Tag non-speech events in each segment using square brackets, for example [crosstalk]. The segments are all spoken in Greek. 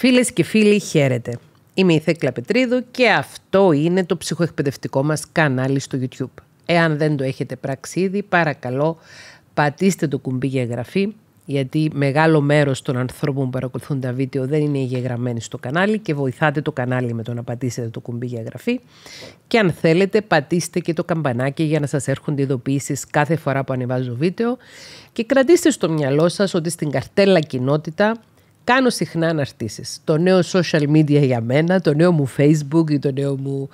Φίλες και φίλοι, χαίρετε. Είμαι η Θέκλα Πετρίδου και αυτό είναι το ψυχοεκπαιδευτικό μας κανάλι στο YouTube. Εάν δεν το έχετε πράξει ήδη, παρακαλώ πατήστε το κουμπί για εγγραφή, γιατί μεγάλο μέρος των ανθρώπων που παρακολουθούν τα βίντεο δεν είναι εγγεγραμμένοι στο κανάλι και βοηθάτε το κανάλι με το να πατήσετε το κουμπί για εγγραφή. Και αν θέλετε πατήστε και το καμπανάκι για να σας έρχονται ειδοποιήσεις κάθε φορά που ανεβάζω βίντεο και κρατήστε στο μυαλό σας ότι στην καρτέλα κοινότητα κάνω συχνά αναρτήσεις. Το νέο social media για μένα, το νέο μου facebook ή το νέο μου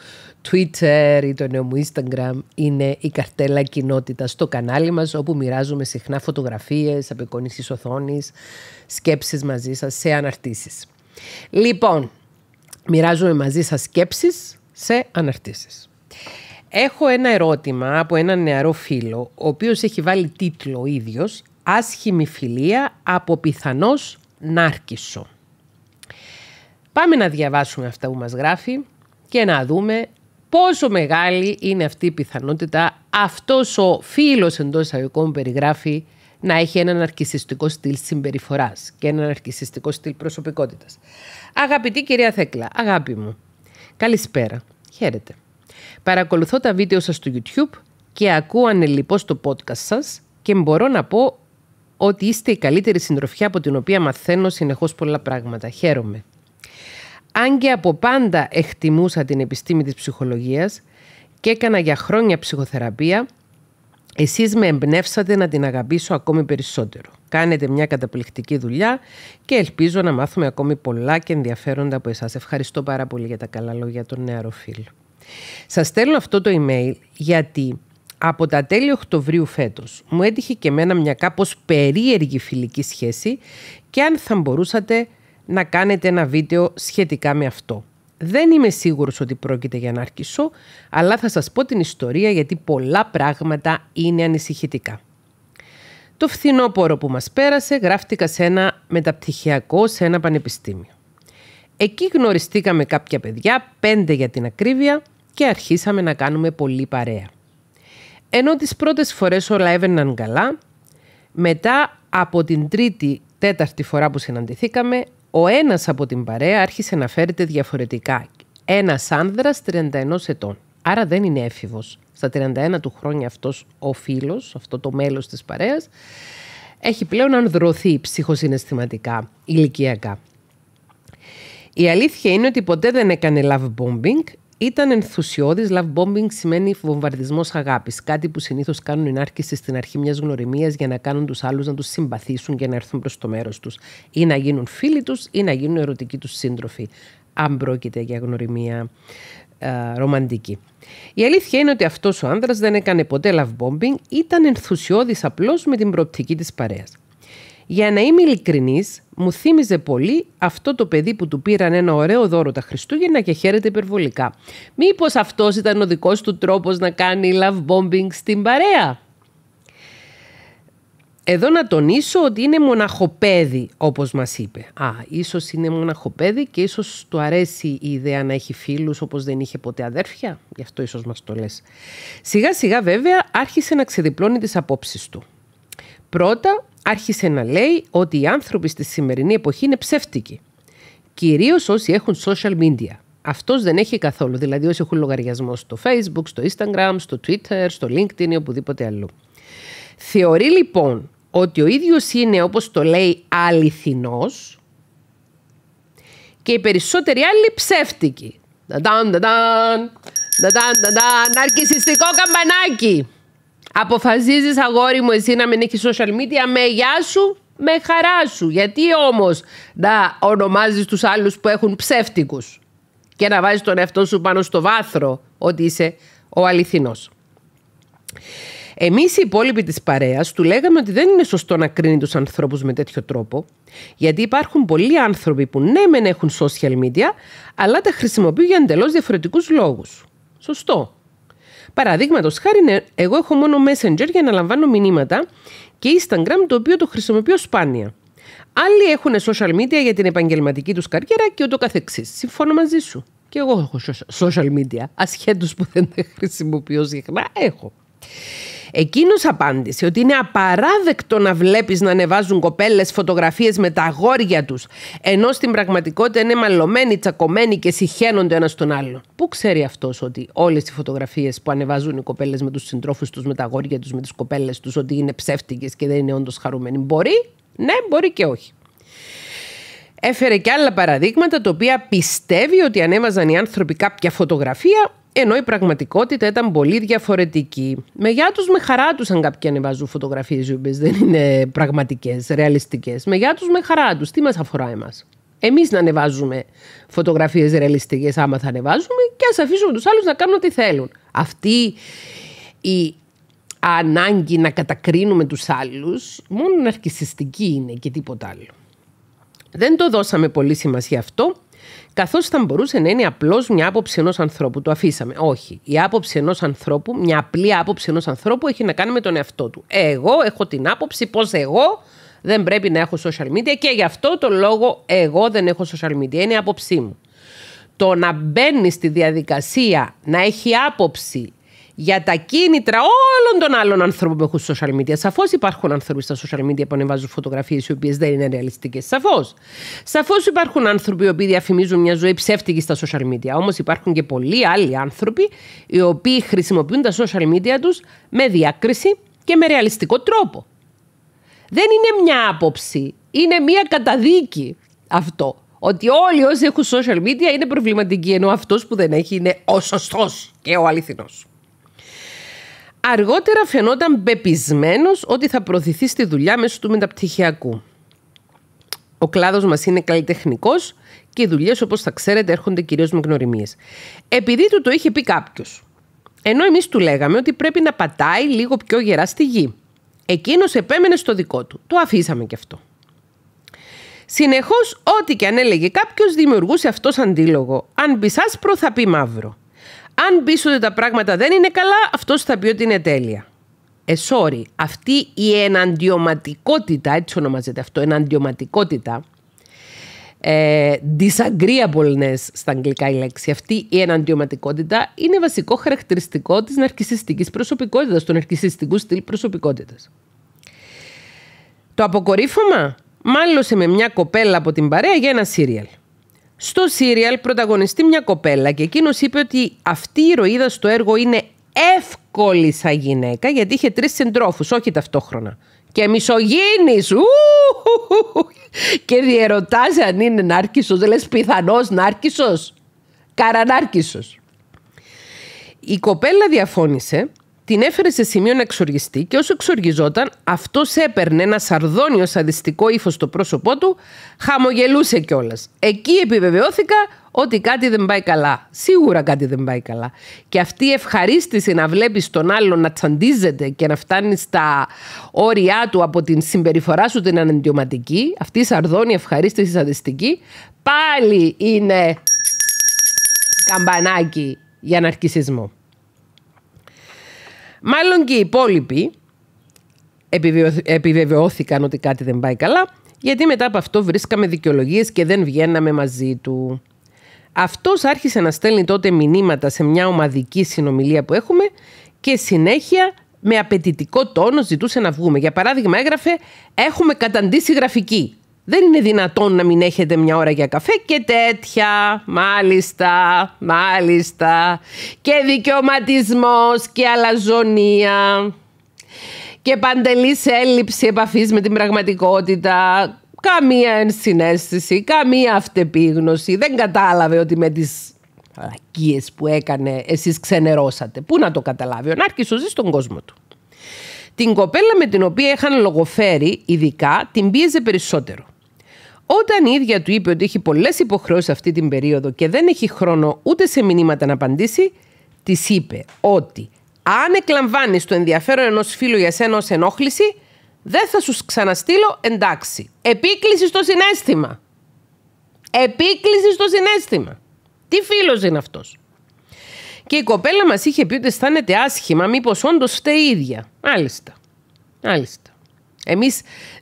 twitter ή το νέο μου instagram είναι η καρτέλα κοινότητας στο κανάλι μας όπου μοιράζομαι συχνά φωτογραφίες, απεικονίσεις οθόνης, σκέψεις μαζί σας σε αναρτήσεις. Λοιπόν, μοιράζομαι μαζί σας σκέψεις σε αναρτήσεις. Έχω ένα ερώτημα από έναν νεαρό φίλο, ο οποίος έχει βάλει τίτλο ίδιος «Άσχημη φιλία από πιθανός Πάμε να διαβάσουμε αυτά που μας γράφει και να δούμε πόσο μεγάλη είναι αυτή η πιθανότητα αυτός ο φίλος εντός αγωγικών περιγράφει να έχει έναν αρκισιστικό στυλ συμπεριφοράς και έναν αρκισιστικό στυλ προσωπικότητας. Αγαπητή κυρία Θέκλα, αγάπη μου. Καλησπέρα. Χαίρετε. Παρακολουθώ τα βίντεο σας στο YouTube και ακούω ανελειπώς το podcast σας και μπορώ να πω ότι είστε η καλύτερη συντροφιά από την οποία μαθαίνω συνεχώς πολλά πράγματα. Χαίρομαι. Αν και από πάντα εκτιμούσα την επιστήμη της ψυχολογίας και έκανα για χρόνια ψυχοθεραπεία, εσείς με εμπνεύσατε να την αγαπήσω ακόμη περισσότερο. Κάνετε μια καταπληκτική δουλειά και ελπίζω να μάθουμε ακόμη πολλά και ενδιαφέροντα από εσάς. Ευχαριστώ πάρα πολύ για τα καλά λόγια των φίλων. Σας στέλνω αυτό το email γιατί από τα τέλη Οκτωβρίου φέτος μου έτυχε και εμένα μια κάπως περίεργη φιλική σχέση και αν θα μπορούσατε να κάνετε ένα βίντεο σχετικά με αυτό. Δεν είμαι σίγουρος ότι πρόκειται για να άρχισω, αλλά θα σας πω την ιστορία γιατί πολλά πράγματα είναι ανησυχητικά. Το φθινόπωρο που μας πέρασε γράφτηκα σε ένα μεταπτυχιακό σε ένα πανεπιστήμιο. Εκεί γνωριστήκαμε κάποια παιδιά, πέντε για την ακρίβεια, και αρχίσαμε να κάνουμε πολύ παρέα. Ενώ τις πρώτες φορές όλα έβαιναν καλά, μετά από την τρίτη, τέταρτη φορά που συναντηθήκαμε, ο ένας από την παρέα άρχισε να φέρεται διαφορετικά. Ένας άνδρας 31 ετών. Άρα δεν είναι έφηβος. Στα 31 του χρόνια αυτός ο φίλος, αυτό το μέλος της παρέας, έχει πλέον ανδρωθεί ψυχοσυναισθηματικά, ηλικιακά. Η αλήθεια είναι ότι ποτέ δεν έκανε love bombing, ήταν ενθουσιώδης. Love bombing σημαίνει βομβαρδισμός αγάπης. Κάτι που συνήθως κάνουν οι άρχιση στην αρχή μιας γνωριμίας για να κάνουν τους άλλους να τους συμπαθήσουν και να έρθουν προς το μέρος τους. Ή να γίνουν φίλοι τους ή να γίνουν ερωτικοί τους σύντροφοι. Αν πρόκειται για γνωριμία α, ε, ρομαντική. Η αλήθεια είναι προκειται για γνωριμια ρομαντικη αυτός ο άντρα δεν έκανε ποτέ love bombing. Ήταν ενθουσιώδης απλώς με την προοπτική της παρέας. Για να είμαι ειλικρινής, μου θύμιζε πολύ αυτό το παιδί που του πήραν ένα ωραίο δώρο τα Χριστούγεννα και χαίρεται υπερβολικά. Μήπως αυτός ήταν ο δικός του τρόπος να κάνει love bombing στην παρέα. Εδώ να τονίσω ότι είναι μοναχοπέδι όπως μας είπε. Α, ίσως είναι μοναχοπέδι και ίσως του αρέσει η ιδέα να έχει φίλους όπως δεν είχε ποτέ αδέρφια. Γι' αυτό ίσως μας το λες. Σιγά σιγά βέβαια άρχισε να ξεδιπλώνει τις απόψεις του. Πρώτα άρχισε να λέει ότι οι άνθρωποι στη σημερινή εποχή είναι ψεύτικοι. Κυρίως όσοι έχουν social media. Αυτός δεν έχει καθόλου. Δηλαδή, όσοι έχουν λογαριασμό στο Facebook, στο Instagram, στο Twitter, στο LinkedIn ή οπουδήποτε αλλού. Θεωρεί λοιπόν ότι ο ίδιος είναι, όπως το λέει, αληθινός και οι περισσότεροι άλλοι ψεύτικοι. Ναρκιστικό καμπανάκι αποφασίζεις αγόρι μου, εσύ να μην έχεις social media με γεια σου, με χαρά σου. Γιατί όμως να ονομάζεις τους άλλους που έχουν ψεύτικους και να βάζεις τον εαυτό σου πάνω στο βάθρο ότι είσαι ο αληθινός. Εμείς οι υπόλοιποι της παρέας του λέγαμε ότι δεν είναι σωστό να κρίνει τους ανθρώπους με τέτοιο τρόπο, γιατί υπάρχουν πολλοί άνθρωποι που ναι, μεν έχουν social media, αλλά τα χρησιμοποιούν για εντελώς διαφορετικούς λόγους. Σωστό. Παραδείγματος χάρη, ναι, εγώ έχω μόνο Messenger για να λαμβάνω μηνύματα και Instagram το οποίο το χρησιμοποιώ σπάνια. Άλλοι έχουν social media για την επαγγελματική τους καριέρα και ούτω καθεξής. Συμφωνώ μαζί σου. Και εγώ έχω social media, Ασχέτως που δεν τα χρησιμοποιώ συχνά, έχω. Εκείνος απάντησε ότι είναι απαράδεκτο να βλέπεις να ανεβάζουν κοπέλες, φωτογραφίες με τα αγόρια τους. ενώ στην πραγματικότητα είναι μαλωμένοι, τσακωμένοι και συχαίνονται ένας τον άλλο. Πού ξέρει αυτός ότι όλες οι φωτογραφίες που ξερει αυτο οτι ολε οι φωτογραφιε που ανεβαζουν οι κοπέλες με τους συντρόφους τους με τα αγόρια τους με τις κοπέλες τους ότι είναι ψεύτικες και δεν είναι όντως χαρούμενοι. Μπορεί, ναι, μπορεί και όχι. Έφερε και άλλα παραδείγματα τα οποία πιστεύει ότι ανέβαζαν οι άνθρωποι κάποια φωτογραφία ενώ η πραγματικότητα ήταν πολύ διαφορετική. Με γεια τους, με χαρά τους, αν κάποιοι ανεβάζουν φωτογραφίες οι οποίες δεν είναι πραγματικές, ρεαλιστικές. Με γεια τους, με χαρά τους. Τι μας αφορά εμάς. Εμείς να ανεβάζουμε φωτογραφίες ρεαλιστικές, άμα θα ανεβάζουμε, και ας αφήσουμε τους άλλους να κάνουν ό,τι θέλουν. Αυτή η ανάγκη να κατακρίνουμε τους άλλους, μόνο ναρκισιστική είναι και τίποτα άλλο. Δεν το δώσαμε πολύ σημασία αυτό Καθώς θα μπορούσε να είναι απλώς μια άποψη ενός ανθρώπου. Το αφήσαμε. Όχι. Η άποψη ενός ανθρώπου, μια απλή άποψη ενός ανθρώπου, έχει να κάνει με τον εαυτό του. Εγώ έχω την άποψη πως εγώ δεν πρέπει να έχω social media και γι' αυτό το λόγο εγώ δεν έχω social media. Είναι η άποψή μου. Το να μπαίνει στη διαδικασία να έχει άποψη για τα κίνητρα όλων των άλλων ανθρώπων που έχουν social media. Σαφώς υπάρχουν άνθρωποι στα social media που ανεβάζουν φωτογραφίες οι οποίες δεν είναι ρεαλιστικές. Σαφώς. Σαφώς υπάρχουν άνθρωποι οι οποίοι διαφημίζουν μια ζωή ψεύτικη στα social media. Όμως υπάρχουν και πολλοί άλλοι άνθρωποι οι οποίοι χρησιμοποιούν τα social media τους με διάκριση και με ρεαλιστικό τρόπο. Δεν είναι μια άποψη. Είναι μια καταδίκη αυτό. Ότι όλοι όσοι έχουν social media είναι προβληματικοί, ενώ αυτός που δεν έχει είναι ο σωστός και ο αληθινός. Αργότερα φαινόταν πεπισμένος ότι θα προωθηθεί στη δουλειά μέσω του μεταπτυχιακού. Ο κλάδος μας είναι καλλιτεχνικός και οι δουλειές, όπως θα ξέρετε, έρχονται κυρίως με γνωριμίες. Επειδή του το είχε πει κάποιος, ενώ εμείς του λέγαμε ότι πρέπει να πατάει λίγο πιο γερά στη γη. Εκείνος επέμενε στο δικό του. Το αφήσαμε κι αυτό. Συνεχώς, ό,τι και αν έλεγε κάποιος, δημιουργούσε αυτός αντίλογο. Αν μπει άσπρο, θα πει μαύρο. Αν πει ότι τα πράγματα δεν είναι καλά, αυτός θα πει ότι είναι τέλεια. Ε, αυτή η εναντιωματικότητα, έτσι ονομάζεται αυτό, εναντιωματικότητα, ε, disagreeableness στα αγγλικά η λέξη. Αυτή η εναντιωματικότητα είναι βασικό χαρακτηριστικό της ναρκισιστικής προσωπικότητας, του ναρκισιστικού στυλ προσωπικότητας. Το αποκορύφωμα μάλλωσε με μια κοπέλα από την παρέα για ένα σύριαλ. Στο σύριαλ πρωταγωνιστεί μια κοπέλα και εκείνος είπε ότι αυτή η ηρωίδα στο έργο είναι εύκολη σαν γυναίκα γιατί είχε τρεις συντρόφους, όχι ταυτόχρονα. Και μισογίνης, και διερωτάζει αν είναι νάρκισσος, δεν λες πιθανός νάρκισσος, Η κοπέλα διαφώνησε την έφερε σε σημείο να εξοργιστεί και όσο εξοργιζόταν, αυτός έπαιρνε ένα σαρδόνιο σαδιστικό ύφος στο πρόσωπό του, χαμογελούσε κιόλας. Εκεί επιβεβαιώθηκα ότι κάτι δεν πάει καλά. Σίγουρα κάτι δεν πάει καλά. Και αυτή η ευχαρίστηση να βλέπεις τον άλλον να τσαντίζεται και να φτάνει στα όρια του από την συμπεριφορά σου την ανεντιωματική, αυτή η σαρδόνια ευχαρίστηση σαδιστική, πάλι είναι καμπανάκι για ναρκισισμό. Μάλλον και οι υπόλοιποι επιβεβαιώθηκαν ότι κάτι δεν πάει καλά, γιατί μετά από αυτό βρίσκαμε δικαιολογίες και δεν βγαίναμε μαζί του. Αυτός άρχισε να στέλνει τότε μηνύματα σε μια ομαδική συνομιλία που έχουμε και συνέχεια με απαιτητικό τόνο ζητούσε να βγούμε. Για παράδειγμα έγραφε «Έχουμε καταντήσει γραφική». Δεν είναι δυνατόν να μην έχετε μια ώρα για καφέ και τέτοια. Μάλιστα, μάλιστα. Και δικαιωματισμός και αλαζονία. Και παντελής έλλειψη επαφής με την πραγματικότητα. Καμία ενσυναίσθηση, καμία αυτεπίγνωση. Δεν κατάλαβε ότι με τις Ακίες που έκανε, εσείς ξενερώσατε. Πού να το καταλάβει, ο Νάρκης ζει στον κόσμο του. Την κοπέλα με την οποία είχαν λογοφέρει, ειδικά, την πίεζε περισσότερο. Όταν η ίδια του είπε ότι έχει πολλές υποχρεώσεις αυτή την περίοδο και δεν έχει χρόνο ούτε σε μηνύματα να απαντήσει, της είπε ότι αν εκλαμβάνεις το ενδιαφέρον ενός φίλου για σένα ως ενόχληση, δεν θα σου ξαναστείλω εντάξει. Επίκληση στο συνέστημα. Επίκληση στο συνέστημα. Τι φίλος είναι αυτός. Και η κοπέλα μας είχε πει ότι αισθάνεται άσχημα μήπως όντως φταίει η ίδια. Άλιστα. Άλιστα. Εμεί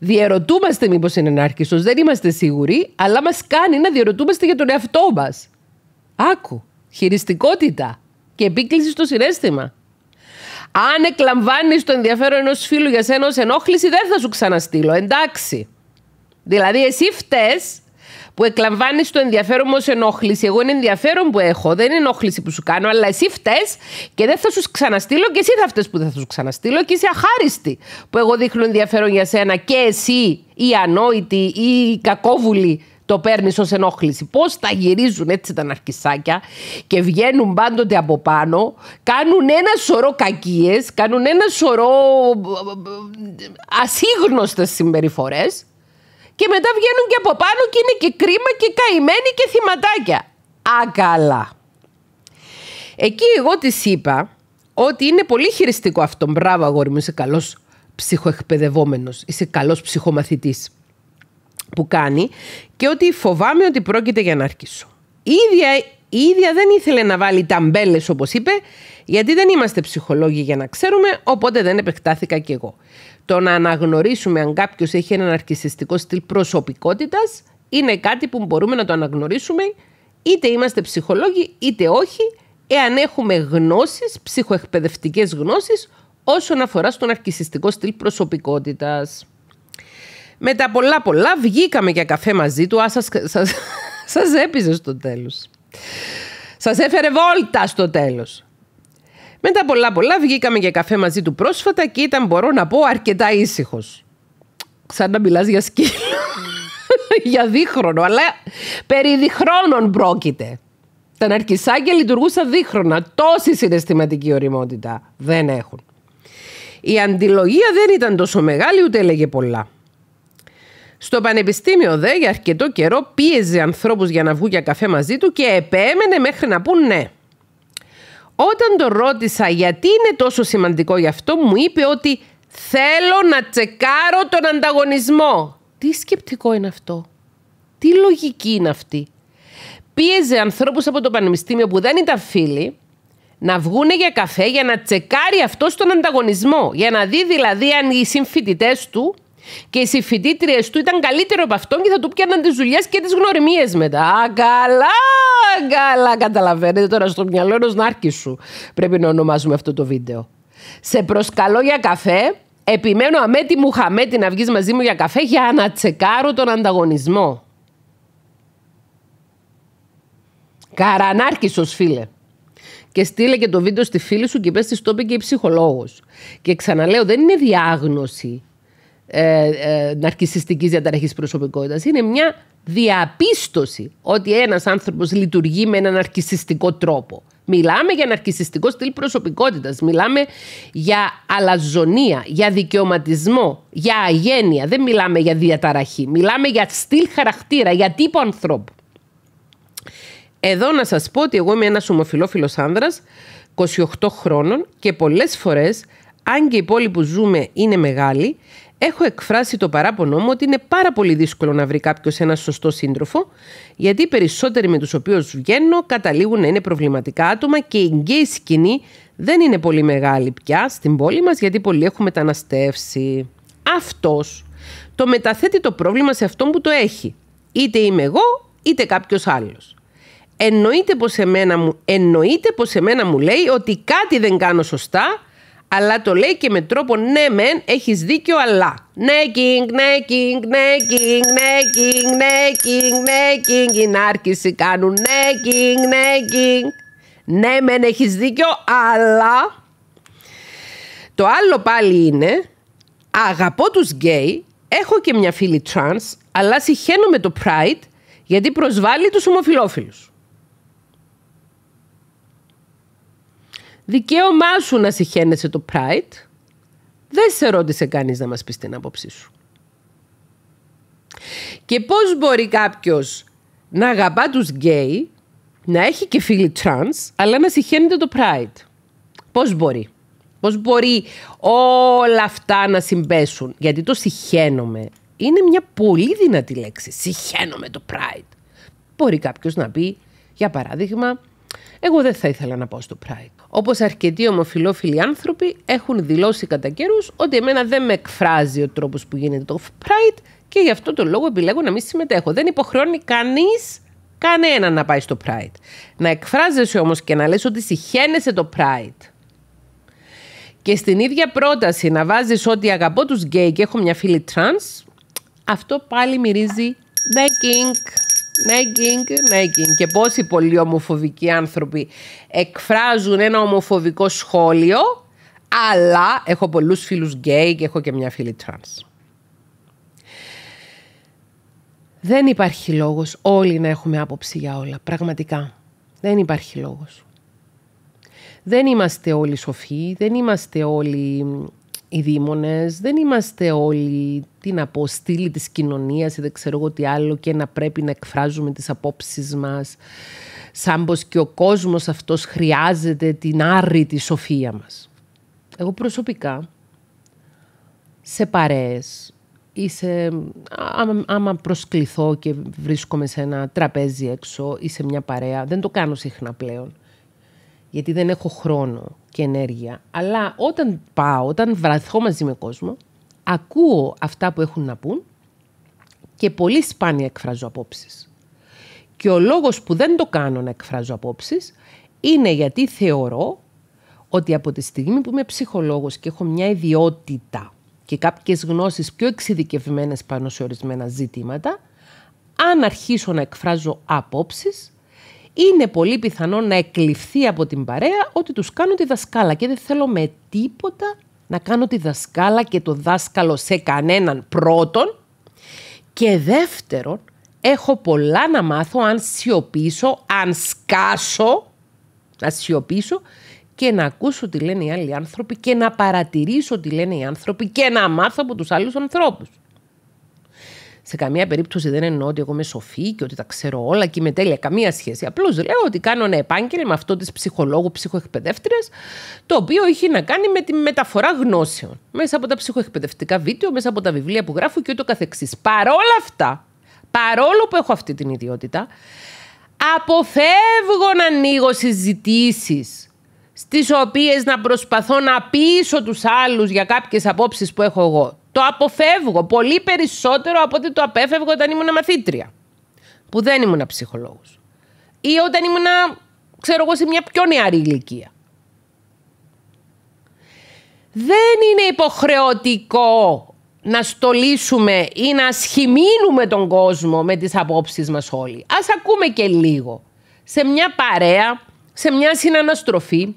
διαρωτούμαστε μήπως είναι ανάρχιστο, δεν είμαστε σίγουροι, αλλά μας κάνει να διαρωτούμαστε για τον εαυτό μας. Άκου. Χειριστικότητα και επίκληση στο συνέστημα. Αν εκλαμβάνεις το ενδιαφέρον ενός φίλου για σένα ως ενόχληση, δεν θα σου ξαναστείλω. Εντάξει. Δηλαδή, εσύ φταίει που εκλαμβάνεις το ενδιαφέρον μου ως ενόχληση. Εγώ είναι ενδιαφέρον που έχω, δεν είναι ενόχληση που σου κάνω, αλλά εσύ φτε και δεν θα σου ξαναστείλω και εσύ θα φταίει που δεν θα σου ξαναστείλω και είσαι αχάριστη που εγώ δείχνω ενδιαφέρον για σένα και εσύ ή ανόητη ή κακόβουλη το παίρνεις ως ενόχληση. Πώς τα γυρίζουν έτσι τα ναρκισάκια και βγαίνουν πάντοτε από πάνω, κάνουν ένα σωρό κακίες, κάνουν ένα σωρό ε, ε, ε, ασύγνωστες συμπεριφορές και μετά βγαίνουν και από πάνω και είναι και κρίμα και καημένοι και θυματάκια. Ακαλά! Εκεί εγώ της είπα ότι είναι πολύ χειριστικό αυτό. Μπράβο, αγόρι μου, είσαι καλός ψυχοεκπαιδευόμενος. Είσαι καλός ψυχομαθητής που κάνει και ότι φοβάμαι ότι πρόκειται για να αρχίσω. Ήδη η ίδια δεν ήθελε να βάλει ταμπέλες, όπως είπε, γιατί δεν είμαστε ψυχολόγοι για να ξέρουμε, οπότε δεν επεκτάθηκα κι εγώ. Το να αναγνωρίσουμε αν κάποιος έχει έναν αρκισιστικό στυλ προσωπικότητας είναι κάτι που μπορούμε να το αναγνωρίσουμε είτε είμαστε ψυχολόγοι είτε όχι, εάν έχουμε γνώσεις, ψυχοεκπαιδευτικές γνώσεις, όσον αφορά στον αρκισιστικό στυλ προσωπικότητας. τα πολλά πολλά βγήκαμε για καφέ μαζί του, α σας, σας, έπιζε στο τέλος. Σας έφερε βόλτα στο τέλος. Μετά πολλά πολλά βγήκαμε για καφέ μαζί του πρόσφατα και ήταν μπορώ να πω αρκετά ήσυχος. Σαν να μιλάς για σκύλο. [laughs] για δίχρονο, αλλά περί διχρόνων πρόκειται. Τα ναρκισάκια λειτουργούσαν δίχρονα. Τόση συναισθηματική οριμότητα δεν έχουν. Η αντιλογία δεν ήταν τόσο μεγάλη, ούτε έλεγε πολλά. Στο Πανεπιστήμιο δε για αρκετό καιρό πίεζε ανθρώπους για να βγουν για καφέ μαζί του και επέμενε μέχρι να πούν ναι. Όταν τον ρώτησα γιατί είναι τόσο σημαντικό γι' αυτό μου είπε ότι θέλω να τσεκάρω τον ανταγωνισμό. Τι σκεπτικό είναι αυτό. Τι λογική είναι αυτή. Πίεζε ανθρώπους από το Πανεπιστήμιο που δεν ήταν φίλοι να βγουν για καφέ για να τσεκάρει αυτός τον ανταγωνισμό. Για να δει δηλαδή αν οι συμφοιτητές του και οι φοιτήτριε του ήταν καλύτερο από αυτόν και θα του πιάναν τις δουλειές και τις γνωριμίες μετά. Α, καλά, καλά. Καταλαβαίνετε τώρα στο μυαλό ενός νάρκη σου. Πρέπει να ονομάζουμε αυτό το βίντεο. Σε προσκαλώ για καφέ. Επιμένω αμέτη μου χαμέτη να βγεις μαζί μου για καφέ για να τσεκάρω τον ανταγωνισμό. Καρανάρκησος φίλε. Και στείλε και το βίντεο στη φίλη σου και πες της το και η ψυχολόγος. Και ξαναλέω δεν είναι διάγνωση ε, ε, προσωπικότητα διαταραχής προσωπικότητας. Είναι μια διαπίστωση ότι ένας άνθρωπος λειτουργεί με έναν ναρκιστικό τρόπο. Μιλάμε για ναρκιστικό στυλ προσωπικότητας. Μιλάμε για αλαζονία, για δικαιωματισμό, για αγένεια. Δεν μιλάμε για διαταραχή. Μιλάμε για στυλ χαρακτήρα, για τύπο ανθρώπου. Εδώ να σας πω ότι εγώ είμαι ένας ομοφιλόφιλος άνδρας, 28 χρόνων και πολλές φορές, αν και οι πόλοι που ζούμε είναι μεγάλοι, Έχω εκφράσει το παράπονο μου ότι είναι πάρα πολύ δύσκολο να βρει κάποιος ένα σωστό σύντροφο, γιατί οι περισσότεροι με τους οποίους βγαίνω καταλήγουν να είναι προβληματικά άτομα και η γκέι σκηνή δεν είναι πολύ μεγάλη πια στην πόλη μας, γιατί πολλοί έχουν μεταναστεύσει. Αυτός το μεταθέτει το πρόβλημα σε αυτόν που το έχει. Είτε είμαι εγώ, είτε κάποιος άλλος. Εννοείται πως εννοείται πως εμένα μου λέει ότι κάτι δεν κάνω σωστά αλλά το λέει και με τρόπο ναι μεν, έχεις δίκιο αλλά. νέκινγκ νέκινγκ νέκινγκ νέκινγκ νέκινγκ νέκινγκ ναι κινγκ, ναι, ναι, ναι, οι κάνουν νέκινγκ νέκινγκ ναι Ναι μεν έχεις δίκιο αλλά. Το άλλο πάλι είναι, αγαπώ τους γκέι, έχω και μια φίλη τρανς, αλλά συχαίνω με το pride γιατί προσβάλλει τους ομοφιλόφιλους. Δικαίωμά σου να συχαίνεσαι το Pride. Δεν σε ρώτησε κανείς να μας πει την άποψή σου. Και πώς μπορεί κάποιος να αγαπά τους γκέι, να έχει και φίλοι τρανς, αλλά να συχαίνεται το Pride. Πώς μπορεί. Πώς μπορεί όλα αυτά να συμπέσουν. Γιατί το συχαίνομαι είναι μια πολύ δυνατή λέξη. Συχαίνομαι το Pride. Μπορεί κάποιος να πει, για παράδειγμα, εγώ δεν θα ήθελα να πάω στο Pride. Όπως αρκετοί ομοφυλόφιλοι άνθρωποι έχουν δηλώσει κατά καιρούς ότι εμένα δεν με εκφράζει ο τρόπος που γίνεται το Pride και γι' αυτό τον λόγο επιλέγω να μην συμμετέχω. Δεν υποχρεώνει κανείς κανέναν να πάει στο Pride. Να εκφράζεσαι όμως και να λες ότι συχαίνεσαι το Pride. Και στην ίδια πρόταση να βάζεις ότι αγαπώ τους γκέι και έχω μια φίλη trans, αυτό πάλι μυρίζει king. Νέγκινγκ, νέγκινγκ. Και πόσοι πολλοί ομοφοβικοί άνθρωποι εκφράζουν ένα ομοφοβικό σχόλιο, αλλά έχω πολλούς φίλους γκέι και έχω και μια φίλη τρανς. Δεν υπάρχει λόγος όλοι να έχουμε άποψη για όλα. Πραγματικά. Δεν υπάρχει λόγος. Δεν είμαστε όλοι σοφοί, δεν είμαστε όλοι οι δήμονες δεν είμαστε όλοι την αποστήλη της κοινωνίας ή δεν ξέρω εγώ τι άλλο και να πρέπει να εκφράζουμε τις απόψεις μας σαν πως και ο κόσμος αυτός χρειάζεται την άρρητη σοφία μας. Εγώ προσωπικά σε παρέες ή σε, άμα, άμα προσκληθώ και βρίσκομαι σε ένα τραπέζι έξω ή σε μια παρέα, δεν το κάνω συχνά πλέον γιατί δεν έχω χρόνο και ενέργεια. Αλλά όταν πάω, όταν βραθώ μαζί με κόσμο, ακούω αυτά που έχουν να πούν και πολύ σπάνια εκφράζω απόψεις. Και ο λόγος που δεν το κάνω να εκφράζω απόψεις είναι γιατί θεωρώ ότι από τη στιγμή που είμαι ψυχολόγος και έχω μια ιδιότητα και κάποιες γνώσεις πιο εξειδικευμένες πάνω σε ορισμένα ζητήματα, αν αρχίσω να εκφράζω απόψεις, είναι πολύ πιθανό να εκλειφθεί από την παρέα ότι τους κάνω τη δασκάλα και δεν θέλω με τίποτα να κάνω τη δασκάλα και το δάσκαλο σε κανέναν πρώτον και δεύτερον έχω πολλά να μάθω αν σιωπήσω, αν σκάσω, να σιωπήσω και να ακούσω τι λένε οι άλλοι άνθρωποι και να παρατηρήσω τι λένε οι άνθρωποι και να μάθω από τους άλλους ανθρώπους. Σε καμία περίπτωση δεν εννοώ ότι εγώ είμαι σοφή και ότι τα ξέρω όλα και είμαι τέλεια. Καμία σχέση. Απλώς λέω ότι κάνω ένα επάγγελμα αυτό της ψυχολόγου, ψυχοεκπαιδεύτριας, το οποίο έχει να κάνει με τη μεταφορά γνώσεων. Μέσα από τα ψυχοεκπαιδευτικά βίντεο, μέσα από τα βιβλία που γράφω και ούτω καθεξής. Παρόλα αυτά, παρόλο που έχω αυτή την ιδιότητα, αποφεύγω να ανοίγω συζητήσεις στις οποίες να προσπαθώ να πείσω τους άλλους για κάποιες απόψεις που έχω εγώ. Το αποφεύγω πολύ περισσότερο από ότι το απέφευγω όταν ήμουν μαθήτρια. Που δεν ήμουν ψυχολόγος. Ή όταν ήμουν, ξέρω εγώ, σε μια πιο νεαρή ηλικία. Δεν είναι υποχρεωτικό να στολίσουμε ή να σχημίνουμε τον κόσμο με τις απόψεις μας όλοι. Ας ακούμε και λίγο. Σε μια παρέα, σε μια συναναστροφή,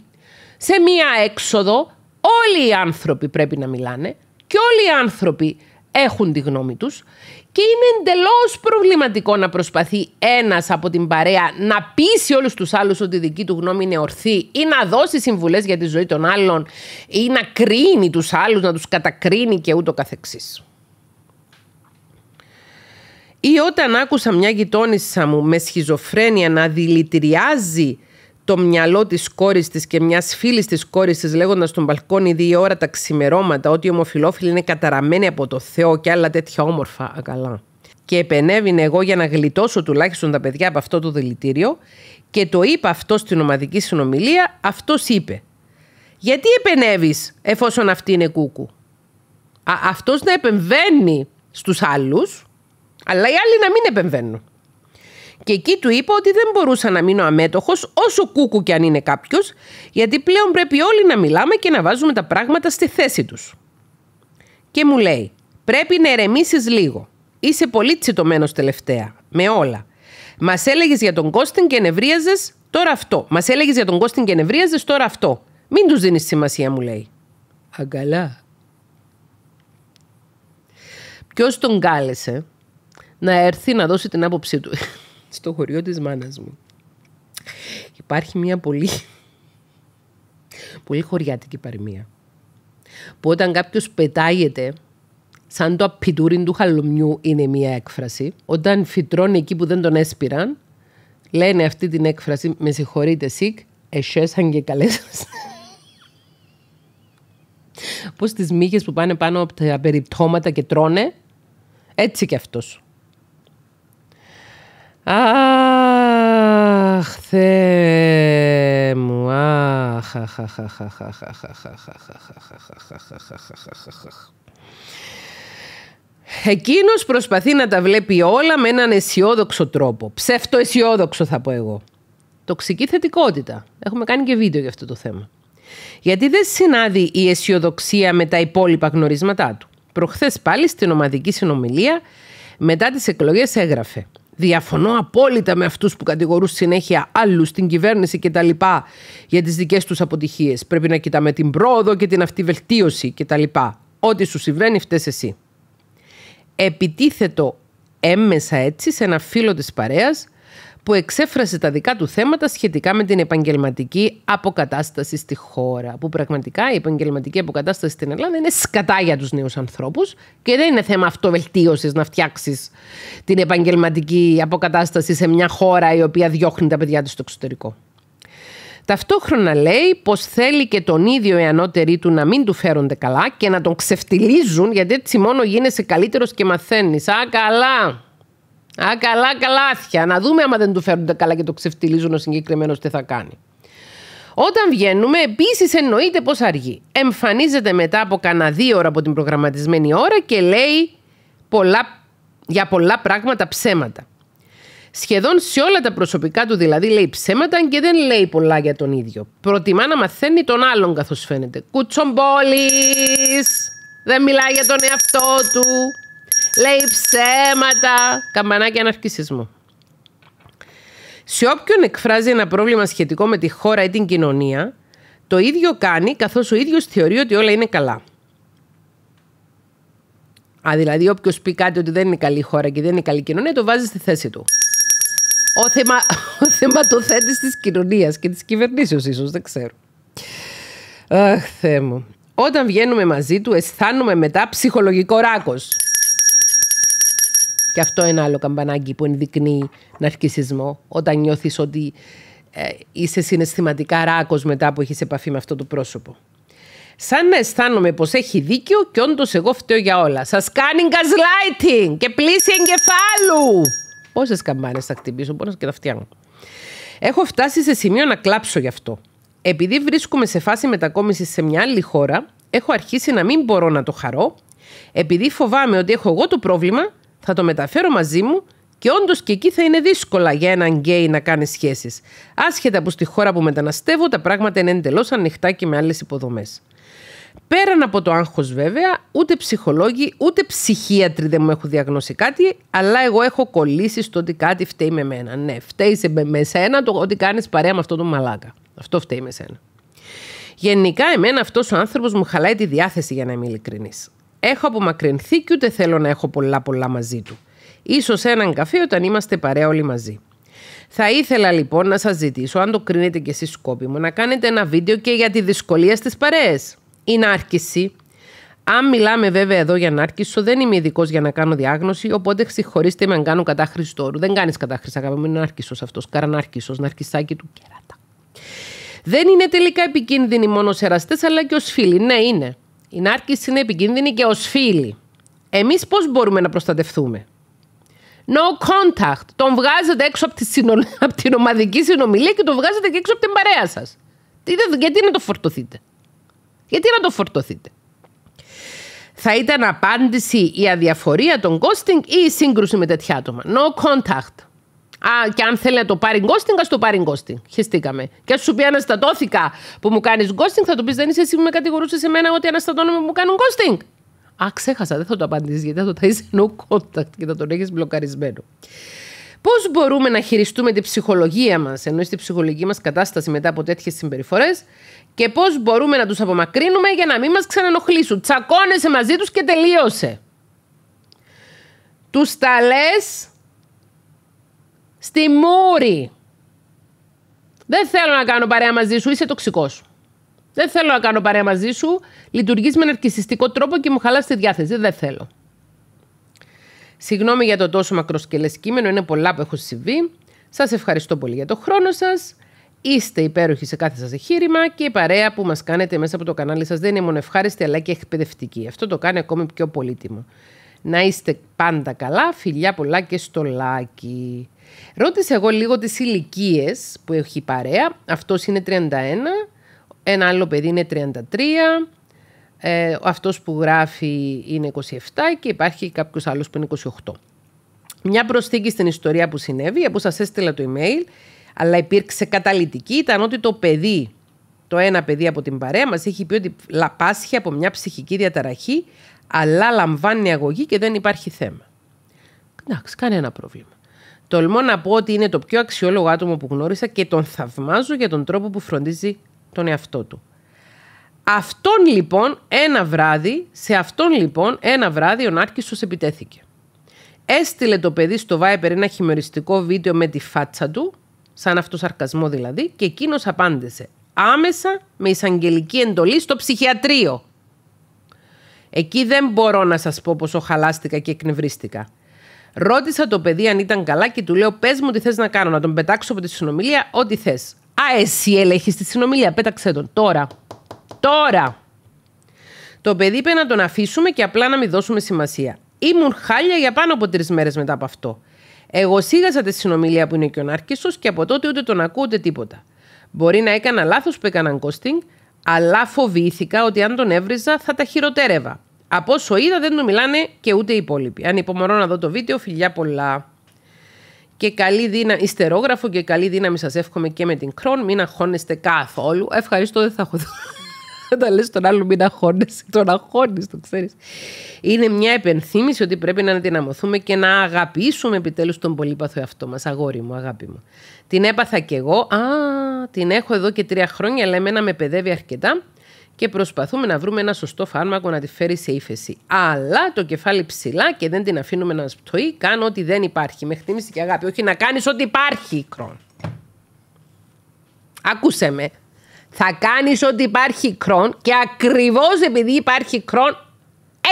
σε μια έξοδο, όλοι οι άνθρωποι πρέπει να μιλάνε και όλοι οι άνθρωποι έχουν τη γνώμη τους και είναι εντελώς προβληματικό να προσπαθεί ένας από την παρέα να πείσει όλους τους άλλους ότι η δική του γνώμη είναι ορθή ή να δώσει συμβουλές για τη ζωή των άλλων ή να κρίνει τους άλλους, να τους κατακρίνει και ούτω καθεξής. Ή όταν άκουσα μια γειτόνισσα μου με σχιζοφρένεια να δηλητηριάζει το μυαλό της κόρης της και μιας φίλης της κόρης της, λέγοντας στον μπαλκόνι δύο ώρα τα ξημερώματα ότι οι ομοφυλόφιλοι είναι καταραμένοι από το Θεό και άλλα τέτοια όμορφα ακαλά. Και επενέβηνε εγώ για να γλιτώσω τουλάχιστον τα παιδιά από αυτό το δηλητήριο και το είπα αυτό στην ομαδική συνομιλία, αυτός είπε. Γιατί επενεύει εφόσον αυτή είναι κούκου. Αυτός να επεμβαίνει στους άλλους, αλλά οι άλλοι να μην επεμβαίνουν. Και εκεί του είπα ότι δεν μπορούσα να μείνω αμέτωχος, όσο κούκου κι αν είναι κάποιος, γιατί πλέον πρέπει όλοι να μιλάμε και να βάζουμε τα πράγματα στη θέση τους. Και μου λέει: Πρέπει να ερεμήσεις λίγο. Είσαι πολύ τσιτωμένος τελευταία. Με όλα. Μας έλεγες για τον Κώστην και νευρίαζες τώρα αυτό. Μας έλεγες για τον Κώστην και νευρίαζες τώρα αυτό. Μην τους δίνεις σημασία, μου λέει. Αγκαλά. Ποιος τον κάλεσε να έρθει να δώσει την άποψή του στο χωριό της μάνας μου. Υπάρχει μια πολύ, πολύ χωριάτικη παροιμία που όταν κάποιος πετάγεται σαν το απιτούριν του χαλουμιού είναι μια έκφραση. Όταν φυτρώνει εκεί που δεν τον έσπηραν, λένε αυτή την έκφραση «Με συγχωρείτε, Σικ, εσέσαν και καλέ Πώς τις μύγες που πάνε πάνω από τα περιπτώματα και τρώνε, έτσι κι αυτός. Αχ, Θεέ μου, αχ, αχ, αχ, αχ, αχ, αχ, αχ, αχ, αχ, Εκείνος προσπαθεί να τα βλέπει όλα με έναν αισιόδοξο τρόπο. Ψεύτο αισιόδοξο θα πω εγώ. Τοξική θετικότητα. Έχουμε κάνει και βίντεο για αυτό το θέμα. Γιατί δεν συνάδει η αισιοδοξία με τα υπόλοιπα γνωρίσματά του. Προχθές πάλι στην ομαδική συνομιλία μετά τις εκλογές έγραφε Διαφωνώ απόλυτα με αυτούς που κατηγορούν συνέχεια άλλους, την κυβέρνηση και τα λοιπά για τις δικές τους αποτυχίες. Πρέπει να κοιτάμε την πρόοδο και την τα λοιπά. Ό,τι σου συμβαίνει, φταίς εσύ. Επιτίθετο έμμεσα έτσι σε ένα φίλο της παρέας που εξέφρασε τα δικά του θέματα σχετικά με την επαγγελματική αποκατάσταση στη χώρα. Που πραγματικά η επαγγελματική αποκατάσταση στην Ελλάδα είναι σκατά για τους νέους ανθρώπους και δεν είναι θέμα αυτοβελτίωσης να φτιάξεις την επαγγελματική αποκατάσταση σε μια χώρα η οποία διώχνει τα παιδιά της στο εξωτερικό. Ταυτόχρονα λέει πως θέλει και τον ίδιο οι ανώτεροι του να μην του φέρονται καλά και να τον ξεφτιλίζουν, γιατί έτσι μόνο γίνεσαι καλύτερος και μαθαίνεις. Α, καλά! Α, καλά καλάθια. Να δούμε άμα δεν του φέρνουν τα καλά και το ξεφτυλίζουν ο συγκεκριμένος τι θα κάνει. Όταν βγαίνουμε, επίσης εννοείται πως αργεί. Εμφανίζεται μετά από κανένα δύο ώρα από την προγραμματισμένη ώρα και λέει πολλά, για πολλά πράγματα ψέματα. Σχεδόν σε όλα τα προσωπικά του δηλαδή λέει ψέματα και δεν λέει πολλά για τον ίδιο. Προτιμά να μαθαίνει τον άλλον καθώς φαίνεται. Κουτσομπόλης! Δεν μιλάει για τον εαυτό του. Λέει ψέματα. Καμπανάκι αναρκησισμού. Σε όποιον εκφράζει ένα πρόβλημα σχετικό με τη χώρα ή την κοινωνία, το ίδιο κάνει καθώς ο ίδιος θεωρεί ότι όλα είναι καλά. Α, δηλαδή όποιος πει κάτι ότι δεν είναι καλή χώρα και δεν είναι καλή κοινωνία, το βάζει στη θέση του. Ο, θεμα, [laughs] ο θεματοθέτης της κοινωνίας και της κυβερνήσεως ίσως, δεν ξέρω. Αχ, Θεέ Όταν βγαίνουμε μαζί του, Αισθάνομαι μετά ψυχολογικό ράκος. Και αυτό είναι άλλο καμπανάκι που ενδεικνύει ναρκισισμό. Όταν νιώθεις ότι ε, είσαι συναισθηματικά ράκος μετά που έχεις επαφή με αυτό το πρόσωπο. Σαν να αισθάνομαι πως έχει δίκιο και όντως εγώ φταίω για όλα. Σας κάνει gaslighting και πλήση εγκεφάλου. Πόσες καμπάνες θα χτυπήσω, μπορώ και τα φτιάχνω. Έχω φτάσει σε σημείο να κλάψω γι' αυτό. Επειδή βρίσκομαι σε φάση μετακόμισης σε μια άλλη χώρα, έχω αρχίσει να μην μπορώ να το χαρώ, επειδή φοβάμαι ότι έχω εγώ το πρόβλημα θα το μεταφέρω μαζί μου και όντως και εκεί θα είναι δύσκολα για έναν γκέι να κάνει σχέσεις. Άσχετα που στη χώρα που μεταναστεύω τα πράγματα είναι εντελώς ανοιχτά και με άλλες υποδομές. Πέραν από το άγχος, βέβαια, ούτε ψυχολόγοι ούτε ψυχίατροι δεν μου έχουν διαγνώσει κάτι, αλλά εγώ έχω κολλήσει στο ότι κάτι φταίει με μένα. Ναι, φταίει με σένα το ότι κάνεις παρέα με αυτόν τον μαλάκα. Αυτό φταίει με σένα. Γενικά, εμένα αυτός ο άνθρωπος μου χαλάει τη διάθεση για να είμαι ειλικρινής. Έχω απομακρυνθεί και ούτε θέλω να έχω πολλά πολλά μαζί του. Ίσως έναν καφέ όταν είμαστε παρέα όλοι μαζί. Θα ήθελα λοιπόν να σας ζητήσω, αν το κρίνετε και εσείς σκόπι μου, να κάνετε ένα βίντεο και για τη δυσκολία στις παρέες. Η νάρκηση. Αν μιλάμε βέβαια εδώ για νάρκησο, δεν είμαι ειδικός για να κάνω διάγνωση, οπότε συγχωρήστε με αν κάνω κατά όρου. Δεν κάνεις κατάχρηση, αγάπη μου, είναι νάρκησος αυτός. Καρανάρκησο, ναρκισάκι του κεράτα. Δεν είναι τελικά επικίνδυνοι μόνο σε εραστές, αλλά και ως φίλοι. Ναι, είναι. Η νάρκηση είναι επικίνδυνη και ως φίλη. Εμείς πώς μπορούμε να προστατευτούμε. No contact. Τον βγάζετε έξω από, τη [laughs] από την ομαδική συνομιλία και τον βγάζετε και έξω από την παρέα σας. Γιατί να το φορτωθείτε. Γιατί να το φορτωθείτε. Θα ήταν απάντηση η αδιαφορία των ghosting ή η σύγκρουση με τέτοια άτομα. No contact. Α, και αν θέλει να το πάρει γκόστινγκ, ας το πάρει γκόστινγκ. Χαιστήκαμε. Και ας σου πει αναστατώθηκα που μου κάνεις γκόστινγκ, θα το πεις δεν είσαι εσύ που με κατηγορούσες σε μένα ότι αναστατώνομαι που μου κάνουν γκόστινγκ. Α, ξέχασα, δεν θα το απαντήσεις γιατί θα το θα είσαι no contact και θα τον έχεις μπλοκαρισμένο. Πώς μπορούμε να χειριστούμε την ψυχολογία μας, ενώ στη ψυχολογική μας κατάσταση μετά από τέτοιες συμπεριφορές, και πώς μπορούμε να τους απομακρύνουμε για να μην μας ξανανοχλήσουν. Τσακώνεσαι μαζί τους και τελείωσε. Τους τα λες στη μούρη. Δεν θέλω να κάνω παρέα μαζί σου, είσαι τοξικός. Δεν θέλω να κάνω παρέα μαζί σου. Λειτουργείς με ναρκιστικό τρόπο και μου χαλάς τη διάθεση. Δεν θέλω. Συγγνώμη για το τόσο μακροσκελέ κείμενο, είναι πολλά που έχω συμβεί. Σας ευχαριστώ πολύ για το χρόνο σας. Είστε υπέροχοι σε κάθε σας εγχείρημα και η παρέα που μας κάνετε μέσα από το κανάλι σας δεν είναι μόνο ευχάριστη αλλά και εκπαιδευτική. Αυτό το κάνει ακόμη πιο πολύτιμο. Να είστε πάντα καλά, φιλιά πολλά και στολάκι. Ρώτησε εγώ λίγο τις ηλικίες που έχει η παρέα. Αυτός είναι 31, ένα άλλο παιδί είναι 33, ε, αυτός που γράφει είναι 27 και υπάρχει κάποιος άλλος που είναι 28. Μια προσθήκη στην ιστορία που συνέβη, που σας έστειλα το email, αλλά υπήρξε καταλητική, ήταν ότι το παιδί, το ένα παιδί από την παρέα μας, έχει πει ότι λαπάσχει από μια ψυχική διαταραχή, αλλά λαμβάνει αγωγή και δεν υπάρχει θέμα. Εντάξει, κανένα πρόβλημα. Τολμώ να πω ότι είναι το πιο αξιόλογο άτομο που γνώρισα και τον θαυμάζω για τον τρόπο που φροντίζει τον εαυτό του. Αυτόν λοιπόν ένα βράδυ, σε αυτόν λοιπόν ένα βράδυ ο Νάρκησος επιτέθηκε. Έστειλε το παιδί στο Viper ένα χειμεριστικό βίντεο με τη φάτσα του, σαν αυτό σαρκασμό δηλαδή, και εκείνος απάντησε άμεσα με εισαγγελική εντολή στο ψυχιατρίο. Εκεί δεν μπορώ να σας πω πόσο χαλάστηκα και εκνευρίστηκα. Ρώτησα το παιδί αν ήταν καλά και του λέω: Πες μου τι θες να κάνω, να τον πετάξω από τη συνομιλία, ό,τι θες. Α, εσύ ελέγχεις τη συνομιλία, πέταξε τον. Τώρα. Τώρα. Το παιδί είπε να τον αφήσουμε και απλά να μην δώσουμε σημασία. Ήμουν χάλια για πάνω από τρεις μέρες μετά από αυτό. Εγώ σίγασα τη συνομιλία που είναι και ο Νάρκησο και από τότε ούτε τον ακούω ούτε τίποτα. Μπορεί να έκανα λάθος που έκαναν κόστινγκ, αλλά φοβήθηκα ότι αν τον έβριζα θα τα χειροτέρευα. Από όσο είδα δεν του μιλάνε και ούτε οι υπόλοιποι. Αν υπομονώ να δω το βίντεο, φιλιά πολλά. Και καλή δύναμη, ιστερόγραφο και καλή δύναμη σας εύχομαι και με την Κρόν. Μην αγχώνεστε καθόλου. Ευχαριστώ, δεν θα έχω Δεν τα [laughs] λες τον άλλο μην αγχώνεσαι, τον αγχώνεις, το ξέρεις. Είναι μια επενθύμηση ότι πρέπει να δυναμωθούμε και να αγαπήσουμε επιτέλους τον πολύπαθο εαυτό μας. Αγόρι μου, αγάπη μου. Την έπαθα κι εγώ. Α, την έχω εδώ και τρία χρόνια, αλλά εμένα με παιδεύει αρκετά και προσπαθούμε να βρούμε ένα σωστό φάρμακο να τη φέρει σε ύφεση. Αλλά το κεφάλι ψηλά και δεν την αφήνουμε να σπτωεί. Κάνω ό,τι δεν υπάρχει. Με χτίμηση και αγάπη. Όχι να κάνεις ό,τι υπάρχει, Κρόν. Ακούσε με. Θα κάνεις ό,τι υπάρχει κρόν και ακριβώς επειδή υπάρχει κρόν,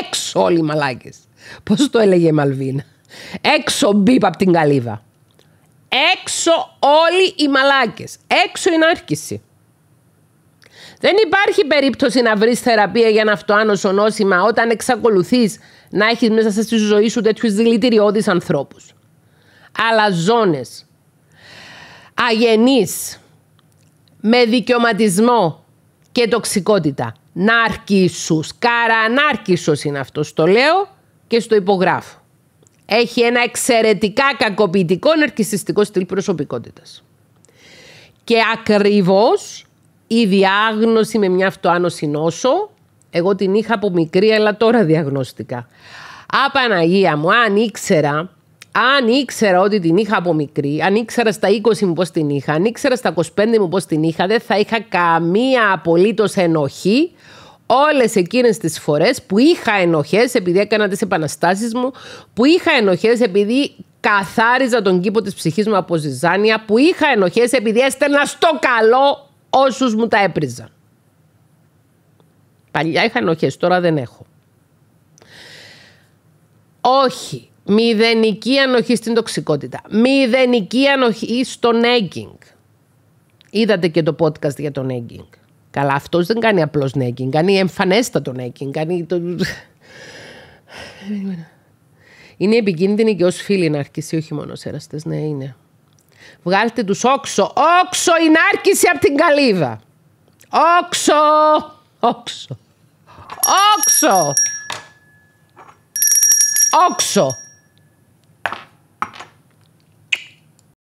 έξω όλοι οι μαλάκες. Πώς το έλεγε η Μαλβίνα. Έξω μπίπα από την καλύβα. Έξω όλοι οι μαλάκες. Έξω είναι νάρκηση. Δεν υπάρχει περίπτωση να βρεις θεραπεία για ένα αυτοάνωσο νόσημα όταν εξακολουθείς να έχεις μέσα στη ζωή σου τέτοιους δηλητηριώδεις ανθρώπους. Αλλά ζώνες, αγενείς, με δικαιωματισμό και τοξικότητα. Νάρκισου. καρανάρκισος είναι αυτός το λέω και στο υπογράφω. Έχει ένα εξαιρετικά κακοποιητικό ναρκιστικό στυλ προσωπικότητας. Και ακριβώς η διάγνωση με μια αυτοάνωση νόσο. Εγώ την είχα από μικρή, αλλά τώρα διαγνώστηκα. Απαναγία μου, αν ήξερα, αν ήξερα ότι την είχα από μικρή, αν ήξερα στα 20 μου πώς την είχα, αν ήξερα στα 25 μου πώς την είχα, δεν θα είχα καμία απολύτως ενοχή όλες εκείνες τις φορές που είχα ενοχές επειδή έκανα τις επαναστάσεις μου, που είχα ενοχές επειδή καθάριζα τον κήπο της ψυχής μου από ζυζάνια, που είχα ενοχές επειδή έστελνα στο καλό Όσους μου τα έπριζαν. Παλιά είχα ενοχές, τώρα δεν έχω. Όχι, μηδενική ανοχή στην τοξικότητα. Μηδενική ανοχή στο νέγκινγκ. Είδατε και το podcast για το νέγκινγκ. Καλά, αυτός δεν κάνει απλώς νέγκινγκ, κάνει εμφανέστατο νέγκινγκ, κάνει το... Είναι επικίνδυνη και ως φίλη να αρχίσει, όχι μόνο σε εραστές. Ναι, είναι. Βγάλτε τους όξο. Όξο η νάρκηση από την καλύβα. Όξο. Όξο. Όξο. Όξο.